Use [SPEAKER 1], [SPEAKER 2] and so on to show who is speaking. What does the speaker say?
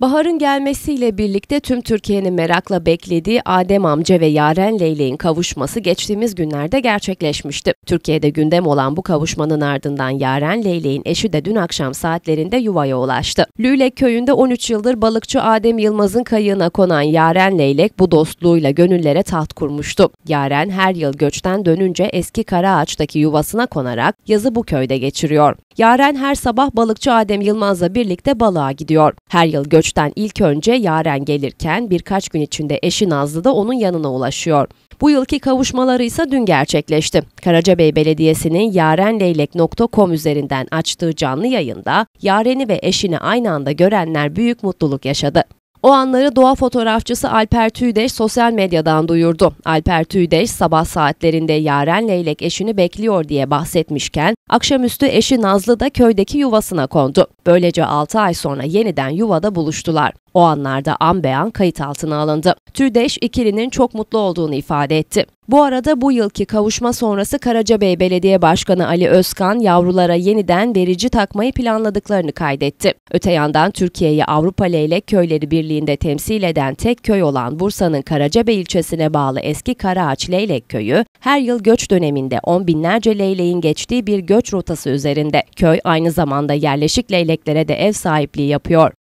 [SPEAKER 1] Bahar'ın gelmesiyle birlikte tüm Türkiye'nin merakla beklediği Adem amca ve Yaren Leylek'in kavuşması geçtiğimiz günlerde gerçekleşmişti. Türkiye'de gündem olan bu kavuşmanın ardından Yaren Leylek'in eşi de dün akşam saatlerinde yuvaya ulaştı. Lülek köyünde 13 yıldır balıkçı Adem Yılmaz'ın kayığına konan Yaren Leylek bu dostluğuyla gönüllere taht kurmuştu. Yaren her yıl göçten dönünce eski kara ağaçtaki yuvasına konarak yazı bu köyde geçiriyor. Yaren her sabah balıkçı Adem Yılmaz'la birlikte balığa gidiyor. Her yıl göç göçten ilk önce Yaren gelirken birkaç gün içinde eşi Nazlı da onun yanına ulaşıyor. Bu yılki kavuşmaları ise dün gerçekleşti. Karacabey Belediyesi'nin yarenleylek.com üzerinden açtığı canlı yayında Yaren'i ve eşini aynı anda görenler büyük mutluluk yaşadı. O anları doğa fotoğrafçısı Alper Tüydeş sosyal medyadan duyurdu. Alper Tüydeş sabah saatlerinde Yaren Leylek eşini bekliyor diye bahsetmişken akşamüstü eşi Nazlı da köydeki yuvasına kondu. Böylece 6 ay sonra yeniden yuvada buluştular. O anlarda an beyan kayıt altına alındı. Türdeş ikilinin çok mutlu olduğunu ifade etti. Bu arada bu yılki kavuşma sonrası Karacabey Belediye Başkanı Ali Özkan yavrulara yeniden verici takmayı planladıklarını kaydetti. Öte yandan Türkiye'yi Avrupa Leylek Köyleri Birliği'nde temsil eden tek köy olan Bursa'nın Karacabey ilçesine bağlı eski Karaağaç Leylek Köyü, her yıl göç döneminde on binlerce leyleğin geçtiği bir göç rotası üzerinde. Köy aynı zamanda yerleşik leyleklere de ev sahipliği yapıyor.